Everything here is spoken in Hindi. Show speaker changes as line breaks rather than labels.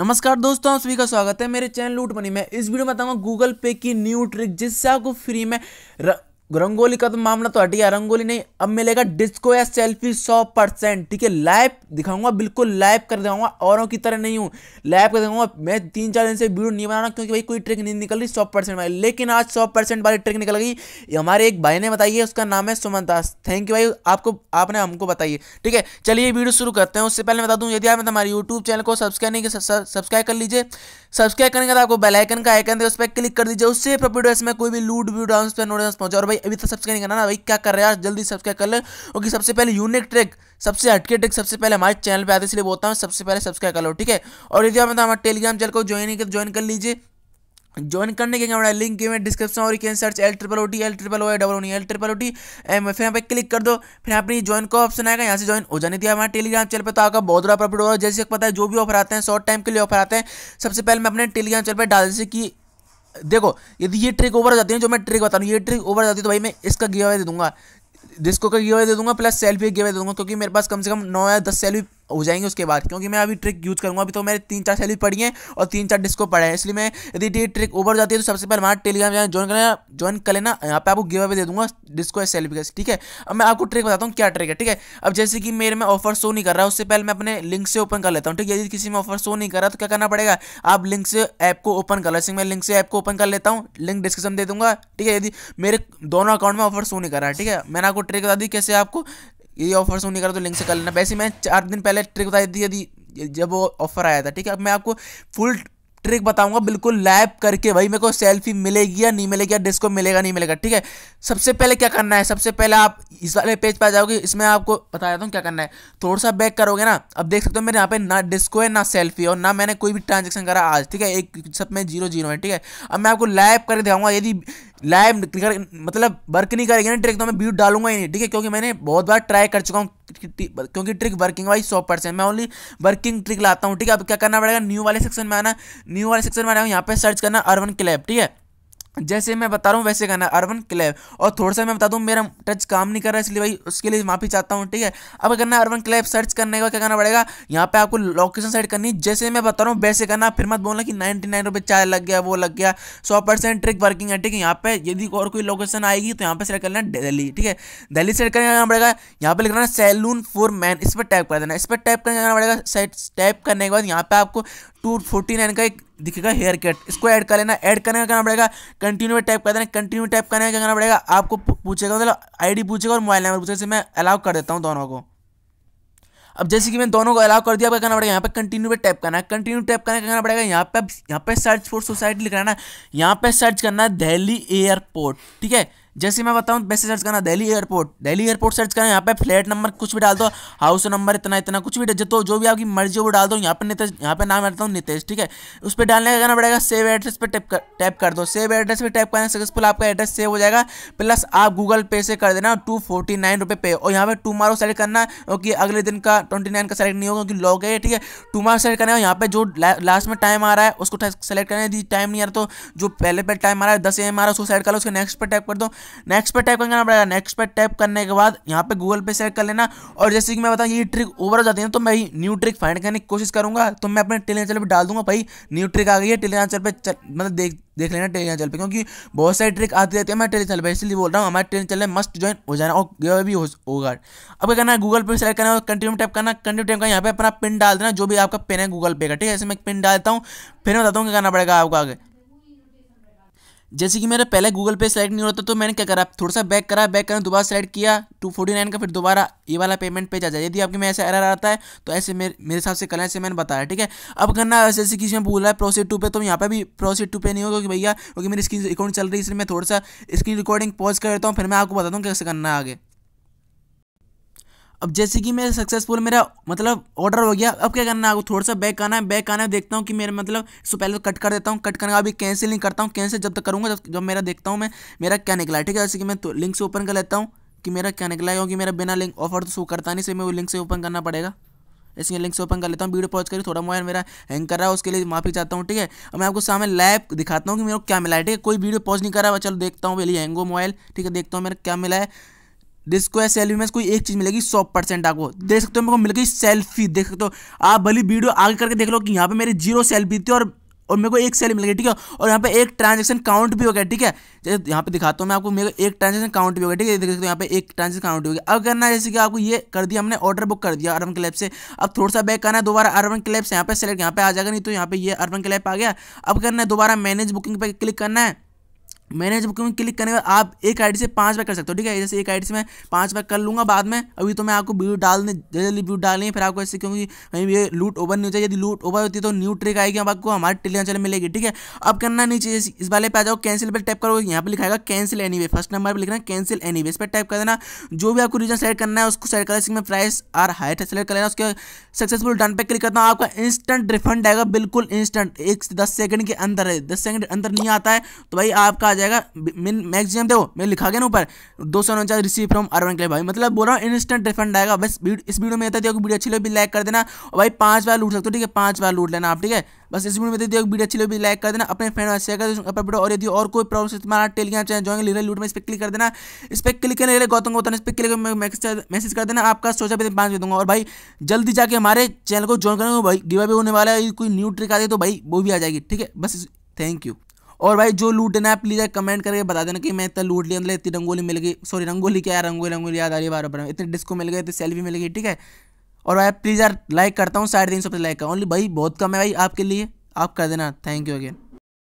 नमस्कार दोस्तों आप सभी का स्वागत है मेरे चैनल लूट मनी में इस वीडियो में बताऊंगा गूगल पे की न्यू ट्रिक जिससे आपको फ्री में र... रंगोली का तो मामला तो हटिया रंगोली नहीं अब मिलेगा डिस्को या सेल्फी सौ परसेंट ठीक है लाइव दिखाऊंगा बिल्कुल लाइव कर दिखाऊंगा औरों की तरह नहीं हूँ लाइव कर दिखाऊंगा मैं तीन चार दिन से वीडियो नहीं बनाना क्योंकि भाई कोई ट्रिक नहीं निकल रही सौ परसेंट वाली लेकिन आज सौ परसेंट वाली ट्रिक निकल गई हमारे एक भाई ने बताई है उसका नाम है सुमन दास थैंक यू भाई आपको आपने हमको बताइए ठीक है चलिए वीडियो शुरू करते हैं उससे पहले बता दूँ यदि आप हमारे यूट्यूब चैनल को सब्सक्राइब नहीं सब्सक्राइब कर लीजिए सब्सक्राइब करने के बाद आपको बेलाइकन का आइकन दे उस पर क्लिक कर दीजिए उससे वीडियो में कोई भी लूट व्यू डाउन पर नोटिस और भाई अभी तक सब्सक्राइब नहीं करना ना भाई क्या कर रहे हैं जल्दी सब्सक्राइब कर ले क्योंकि सबसे पहले यूनिक ट्रिक सबसे हटके ट्रिक सबसे पहले हमारे चैनल पे आते इसलिए बोलता हूँ सबसे पहले सब्सक्राइब कर लो ठीक है और यदि आप हमारे टेलीग्राम चैनल को ज्वाइन कर ज्वाइन कर लीजिए ज्वाइन करने के हमारा लिंक में डिस्क्रिप्शन और can search L triple O T L triple O double ओनी L triple O T M फिर यहाँ पे क्लिक कर दो फिर यहाँ पर ज्वाइन का ऑप्शन आएगा यहाँ से ज्वाइन हो जाने दिया हमारे टेलीग्राम चैनल पे तो आपका बहुत बड़ा प्रॉफिट होगा जैसे पता है जो भी ऑफर आते हैं शॉर्ट टाइम के लिए ऑफर आते हैं सबसे पहले मैं अपने टेलीग्राम चैनल पर डाल जैसे कि देखो यदि ये ट्रिक ओवर जाती है जो मैं ट्रिक बता रहा हूँ ये ट्रिक ओवर जाती है तो भाई मैं इसका गिवे दे दूंगा डिस्को का गिवे दे दूंगा प्लस सेल्फी गिवे दे दूंगा क्योंकि मेरे पास कम से कम नौ या दस सेल्फी हो जाएंगे उसके बाद क्योंकि मैं अभी ट्रिक यूज़ करूँगा अभी तो मेरे तीन चार शैली पड़ी हैं और तीन चार डिस्को पड़े हैं इसलिए मैं यदि ये ट्रिक ओवर जाती है तो सबसे पहले हमारा टेलीग्राम जाए ज्वाइन करना ज्वाइन कर लेना यहाँ पे आपको गिव अवे दे दूंगा डिस्को या सेल्फी का ठीक है अब मैं आपको ट्रिक बताता हूँ क्या ट्रिक है ठीक है अब जैसे कि मेरे में ऑफर शो नहीं कर रहा उससे पहले मैं अपने लिंक से ओपन कर लेता हूँ ठीक है यदि किसी में ऑफर शो नहीं कर रहा तो क्या करना पड़ेगा आप लिंक से ऐप को ओपन कर लें मैं लिंक से ऐप को ओपन कर लेता हूँ लिंक डिस्क्रिप्शन दे दूंगा ठीक है यदि मेरे दोनों अकाउंट में ऑफर शो नहीं कर रहा है ठीक है मैंने आपको ट्रिक बता दी कैसे आपको ये ऑफर से तो नहीं करा तो लिंक से कर लेना वैसे मैं चार दिन पहले ट्रिक बताई थी यदि जब वो ऑफर आया था ठीक है अब मैं आपको फुल ट्रिक बताऊंगा बिल्कुल लैब करके भाई मेरे को सेल्फी मिलेगी या नहीं मिलेगी या डिस्को मिलेगा नहीं मिलेगा ठीक है सबसे पहले क्या करना है सबसे पहले आप इस वाले पेज पर आ जाओगे इसमें आपको बता देता हूँ क्या करना है थोड़ा सा बैक करोगे ना अब देख सकते हो मेरे यहाँ पे ना डिस्को है ना सेल्फी और ना मैंने कोई भी ट्रांजेक्शन करा आज ठीक है एक सब में जीरो जीरो है ठीक है अब मैं आपको लैब कर दिखाऊंगा यदि लाइव कर मतलब वर्क नहीं करेगी ना ट्रिक तो मैं बीट डालूंगा ही नहीं ठीक है क्योंकि मैंने बहुत बार ट्राई कर चुका हूँ क्योंकि ट्रिक वर्किंग वाइज सौ परसेंट मैं ओनली वर्किंग ट्रिक लाता हूँ ठीक है अब क्या करना पड़ेगा न्यू वाले सेक्शन में आना न्यू वाले सेक्शन में आना यहाँ पे सर्च करना अर्बन क्लैब ठीक है जैसे मैं बता रहा हूँ वैसे गाना अर्बन क्लैब और थोड़ा सा मैं बता दूँ मेरा टच काम नहीं कर रहा है इसलिए भाई उसके लिए माफ़ी चाहता हूँ ठीक है अब करना अर्बन क्लैब सर्च करने का क्या करना पड़ेगा यहाँ पे आपको लोकेशन सेट करनी है जैसे मैं बता रहा हूँ वैसे करना फिर मत बोलना कि नाइन्टी नाइन रुपये चार्ज लग गया वो लग गया सौ ट्रिक वर्किंग है ठीक है यहाँ पे यदि और कोई लोकेशन आएगी तो यहाँ पर सेलेक्ट करना दिल्ली ठीक है दिल्ली सेलेक्ट करना पड़ेगा यहाँ पर लिखना सैलून फॉर मैन इस पर टैप कर देना इस पर टैप करना पड़ेगा टैप करने के बाद यहाँ पर आपको टू फोर्टी नाइन का एक दिखेगा हेयर कट इसको ऐड कर लेना ऐड करने का करना पड़ेगा कंटिन्यू में टाइप कर देना कंटिन्यू टाइप करने का करना पड़ेगा आपको पूछेगा मतलब आईडी पूछेगा और मोबाइल नंबर पूछेगा मैं अलाउ कर देता हूँ दोनों को अब जैसे कि मैं दोनों को अलाउ कर दिया आपका करना पड़ेगा यहाँ पे कंटिन्यू पे टाइप करना है कंटिन्यू करने का करना पड़ेगा यहाँ पे यहाँ पे सर्च फॉर सोसाइटी लिख रहा है ना यहाँ पे सर्च करना है दिल्ली एयरपोर्ट ठीक है जैसे मैं बताऊँ वैसे सर्च करना Delhi airport Delhi airport search करना यहाँ पे फ्लैट नंबर कुछ भी डाल दो हाउस नंबर इतना इतना कुछ भी जो जो भी आपकी मर्जी हो वो डाल दो यहाँ पे नितेश यहाँ पे नाम डालता हूँ नितेश ठीक है उस पर डालने का पड़ेगा सेव एड्रेस पर टैप कर टैप कर दो सेव एड्रेस पर टैप करना सक्सेसफुल आपका एड्रेस सेव हो जाएगा प्लस आप गूगल पे से कर देना टू फोर्टी नाइन रुपये पे और यहाँ टू टुमारो सेलेक्ट करना क्योंकि अगले दिन का ट्वेंटी नाइन का सेलेक्ट नहीं होगा क्योंकि लॉग है ठीक है टुमारो सेलेक्ट करना है यहाँ पर जो लास्ट में टाइम आ रहा है उसको सेलेक्ट करना है यदि टाइम नहीं आ रहा तो जो पहले पर टाइम आ रहा है दस एम आ रहा है उसको सेलेक्ट कर लो उसके नेक्स्ट पर टैप कर दो नेक्स्ट पे टाइप करना पड़ेगा नेक्स्ट पे टाइप करने के बाद यहाँ पे गूगल पे सेलेक्ट कर लेना और जैसे कि मैं बताऊँ ये ट्रिक ओवर हो जाती है तो मैं ही न्यू ट्रिक फाइंड करने की कोशिश करूँगा तो मैं अपने टेलीचल पर डाल दूंगा भाई न्यू ट्रिक आ गई है टेलीचल पर मतलब देख देख लेना टेली चैनल पर क्योंकि बहुत सारी ट्रिक आती रहती है मैं टेली चल पे इसलिए बोल रहा हूँ हमारे टेली चैनल मस्ट ज्वाइन हो जाना और गिवे भी होगा अब क्या करना है गूगल पे सेलेक्ट करना और कंटिन्यू टाइप करना कंटिन्यू टाइप करना यहाँ पे अपना पिन डाल देना जो भी आपका पिन है गूगल पे का ठीक है ऐसे मैं पिन डालता हूँ फिर मैं बताता हूँ क्या करना पड़ेगा आपको आगे जैसे कि मेरा पहले गूगल पे सेलेक्ट नहीं होता तो मैंने क्या करा थोड़ा सा बैक करा बैक करना दोबारा सेलेक्ट किया टू फोर्टी नाइन का फिर दोबारा ये वाला पेमेंट पे आ जाए यदि आपके में ऐसा एरर आता है तो ऐसे मेरे मेरे हिसाब से कल ऐसे मैंने बताया ठीक है अब करना जैसे किसी में बोला है प्रोसीड टू पे तो यहाँ पर भी प्रोसीड टू पे नहीं होगा क्योंकि भैया क्योंकि मेरी स्क्रीन रिकॉर्डिंग चल रही है इसलिए मैं थोड़ा सा स्क्रीन रिकॉर्डिंग पॉज कर देता हूँ फिर मैं आपको बताता हूँ कैसे करना है आगे अब जैसे कि मेरा सक्सेसफुल मेरा मतलब ऑर्डर हो गया अब क्या करना है आपको थोड़ा सा बैक आना है बैक आना है देखता हूँ कि मेरे मतलब इसको पहले कट तो कर देता हूँ कट करने का अभी कैंसिल नहीं करता हूँ कैंसिल जब तक करूँगा जब जब मेरा देखता हूँ मैं मेरा क्या निकला है ठीक है जैसे कि मैं तो लिंक से ओपन कर लेता हूँ कि मेरा क्या निकला है क्योंकि मेरा बिना लिंक ऑफर तो शो करता नहीं से मैं वो लिंक से ओपन करना पड़ेगा इसलिए लिंक से ओपन कर लेता हूँ वीडियो पॉज कर थोड़ा मोबाइल मेरा हैंग कर रहा है उसके लिए माफी चाहता हूँ ठीक है अब मैं आपको सामने लाइव दिखाता हूँ कि मेरे को क्या मिला है ठीक है कोई वीडियो पॉज नहीं करा है चलो देखता हूँ पहले हैंगो मोबाइल ठीक है देखता हूँ मेरा क्या मिला है डिस्क्वायर सेल्फी में कोई एक चीज़ मिलेगी सौ परसेंट आपको देख सकते हो मेरे को मिल गई सेल्फी देख सकते हो आप भली वीडियो आगे करके देख लो कि यहाँ पे मेरी जीरो सेल्फी थी और और मेरे को एक सेल मिल गई ठीक है और यहाँ पे एक ट्रांजेक्शन काउंट भी हो गया ठीक है जैसे यहाँ पे दिखाता हूँ मैं आपको मेरे को एक ट्रांजेक्शन काउंट भी हो गया ठीक है देख सकते हो यहाँ पे एक ट्रांजेक्शन काउंट हो गया अब करना है जैसे कि आपको ये कर दिया हमने ऑर्डर बुक कर दिया अर्बन क्लैप से अब थोड़ा सा बैक करना है दोबारा अर्बन क्लैप से यहाँ पे सेलेक्ट यहाँ पे आ जाएगा नहीं तो यहाँ पे ये अर्बन क्लैप आ गया अब करना है दोबारा मैनेज बुकिंग पर क्लिक करना है मैंने जब क्योंकि क्लिक करने के बाद आप एक आईडी से पाँच बार कर सकते हो ठीक है जैसे एक आईडी से मैं पाँच बार कर लूँगा बाद में अभी तो मैं आपको व्यू डालने जल्दी व्यू डालनी है फिर आपको ऐसे क्योंकि कहीं ये लूट ओवर नहीं होता यदि लूट ओवर होती है तो न्यू ट्रिक आएगी अब आपको हमारे टेलीग्राम चैनल मिलेगी ठीक है अब करना नीचे इस वाले पे आ जाओ कैंसिल पर टाइप करो यहाँ पर लिखाएगा कैंसिल एनी फर्स्ट नंबर पर लिखना कैंसिल एनी इस पर टाइप कर देना जो भी आपको रीजन सेलेक्ट करना है उसको सेलेक्ट करना इसमें प्राइस आर हाइट सेलेक्ट कर लेना उसके सक्सेसफुल डन पे क्लिक करता हूँ आपका इंस्टेंट रिफंड आएगा बिल्कुल इंस्टेंट एक से दस सेकंड के अंदर दस सेकंड अंदर नहीं आता है तो भाई आपका आ जाएगा मिन मैक्सिमम देखो मैं लिखा गया ना ऊपर दो सौ उनचास रिसीव फ्रॉम अरवन क्ले भाई मतलब बोल रहा हूँ इंस्टेंट रिफंड आएगा बस इस वीडियो में देते हो वीडियो अच्छी लगी लाइक कर देना और भाई पाँच बार लूट सकते हो ठीक है पाँच बार लूट लेना आप ठीक है बस इस वीडियो में देते वीडियो अच्छी लगी लाइक कर देना अपने फ्रेंड और शेयर कर देना वीडियो और यदि और कोई प्रॉब्लम से तुम्हारा टेलीग्राम चाहे जॉइन लिख लूट में इस पर क्लिक कर देना इस पर क्लिक करने के गौतम गौतम इस पर क्लिक मैसेज कर देना आपका सोचा भी तो पाँच दूंगा और भाई जल्दी जाके हमारे चैनल को ज्वाइन करेंगे भाई गिवा भी होने वाला है कोई न्यू ट्रिक आ जाए तो भाई वो भी आ जाएगी ठीक है बस थैंक यू और भाई जो लूट है प्लीज़ यार कमेंट करके बता देना कि मैं इतना लूट लिया मतलब इतनी रंगोली मिल गई सॉरी रंगोली क्या रंगोली रंगोली याद आ रही है बार बार इतने डिस्को मिल गए इतनी सेल्फी मिल गई ठीक है और भाई प्लीज़ यार लाइक करता हूँ साढ़े तीन सौ लाइक का ओनली भाई बहुत कम है भाई आपके लिए आप कर देना थैंक यू अगेन